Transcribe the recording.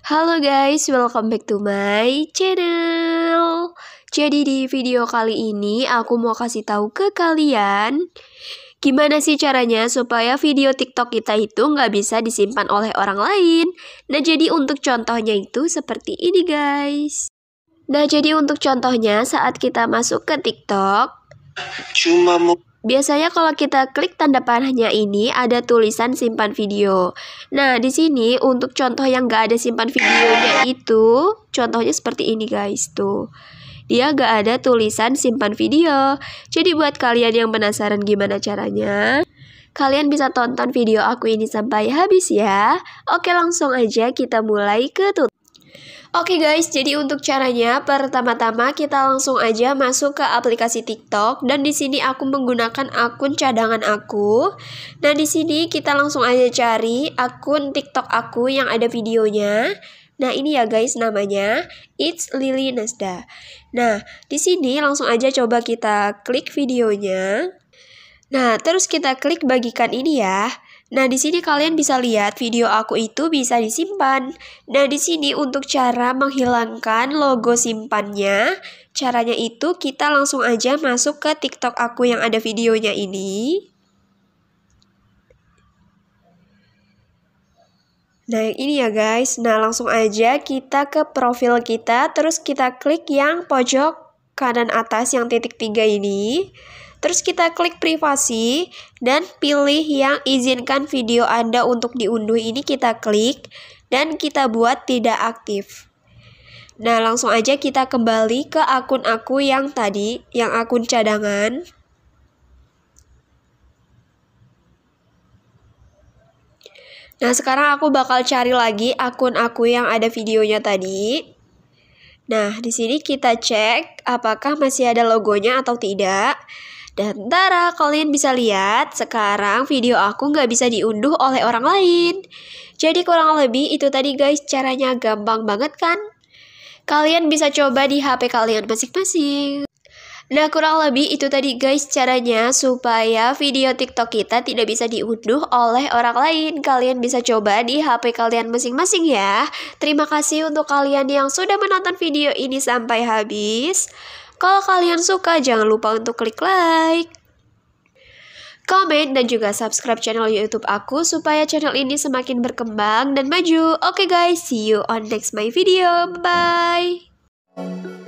Halo guys, welcome back to my channel. Jadi di video kali ini aku mau kasih tahu ke kalian gimana sih caranya supaya video TikTok kita itu nggak bisa disimpan oleh orang lain. Nah jadi untuk contohnya itu seperti ini guys. Nah jadi untuk contohnya saat kita masuk ke TikTok, cuma mau Biasanya kalau kita klik tanda panahnya ini ada tulisan simpan video. Nah, di sini untuk contoh yang gak ada simpan videonya itu, contohnya seperti ini guys, tuh. Dia gak ada tulisan simpan video. Jadi buat kalian yang penasaran gimana caranya, kalian bisa tonton video aku ini sampai habis ya. Oke, langsung aja kita mulai ke tutorial. Oke guys, jadi untuk caranya pertama-tama kita langsung aja masuk ke aplikasi TikTok dan di sini aku menggunakan akun cadangan aku. Nah, di sini kita langsung aja cari akun TikTok aku yang ada videonya. Nah, ini ya guys namanya It's Lily Nasda. Nah, di sini langsung aja coba kita klik videonya. Nah, terus kita klik bagikan ini ya. Nah, di sini kalian bisa lihat video aku itu bisa disimpan. Nah, di sini untuk cara menghilangkan logo simpannya, caranya itu kita langsung aja masuk ke TikTok aku yang ada videonya ini. Nah, yang ini ya guys. Nah, langsung aja kita ke profil kita, terus kita klik yang pojok kanan atas yang titik tiga ini. Terus kita klik privasi dan pilih yang izinkan video Anda untuk diunduh ini kita klik dan kita buat tidak aktif. Nah, langsung aja kita kembali ke akun aku yang tadi, yang akun cadangan. Nah, sekarang aku bakal cari lagi akun aku yang ada videonya tadi. Nah, di sini kita cek apakah masih ada logonya atau tidak. Dan Tara, kalian bisa lihat sekarang video aku nggak bisa diunduh oleh orang lain. Jadi kurang lebih itu tadi guys caranya gampang banget kan? Kalian bisa coba di HP kalian masing-masing. Nah kurang lebih itu tadi guys caranya supaya video tiktok kita tidak bisa diunduh oleh orang lain Kalian bisa coba di HP kalian masing-masing ya Terima kasih untuk kalian yang sudah menonton video ini sampai habis kalau kalian suka, jangan lupa untuk klik like, komen, dan juga subscribe channel YouTube aku supaya channel ini semakin berkembang dan maju. Oke okay guys, see you on next my video. Bye!